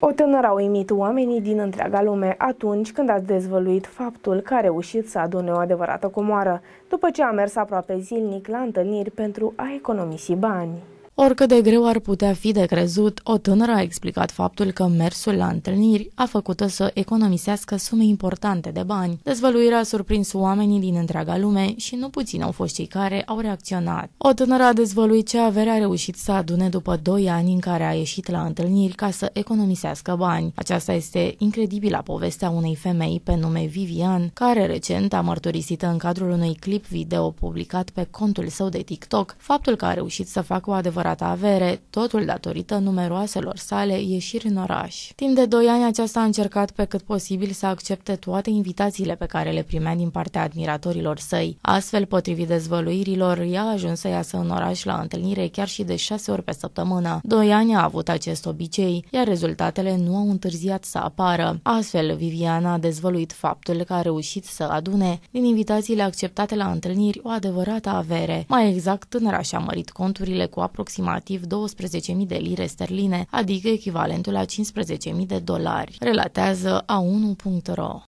O tânără a uimit oamenii din întreaga lume atunci când a dezvăluit faptul că a reușit să adune o adevărată comoară, după ce a mers aproape zilnic la întâlniri pentru a economisi bani. Oricât de greu ar putea fi de crezut, o tânără a explicat faptul că mersul la întâlniri a făcut-o să economisească sume importante de bani. Dezvăluirea a surprins oamenii din întreaga lume și nu puțin au fost cei care au reacționat. O tânără a dezvăluit ce avere a reușit să adune după 2 ani în care a ieșit la întâlniri ca să economisească bani. Aceasta este incredibilă povestea unei femei pe nume Vivian, care recent a mărturisit în cadrul unui clip video publicat pe contul său de TikTok faptul că a reușit să facă o adevărată adevărată avere, totul datorită numeroaselor sale ieșiri în oraș. Timp de doi ani aceasta a încercat pe cât posibil să accepte toate invitațiile pe care le primea din partea admiratorilor săi. Astfel, potrivit dezvăluirilor, ea a ajuns să iasă în oraș la întâlnire chiar și de șase ori pe săptămână. Doi ani a avut acest obicei, iar rezultatele nu au întârziat să apară. Astfel, Viviana a dezvăluit faptul că a reușit să adune din invitațiile acceptate la întâlniri o adevărată avere. Mai exact, tânăra și-a mărit conturile cu aproximativ aproximativ 12.000 de lire sterline, adică echivalentul la 15.000 de dolari, relatează a1.ro.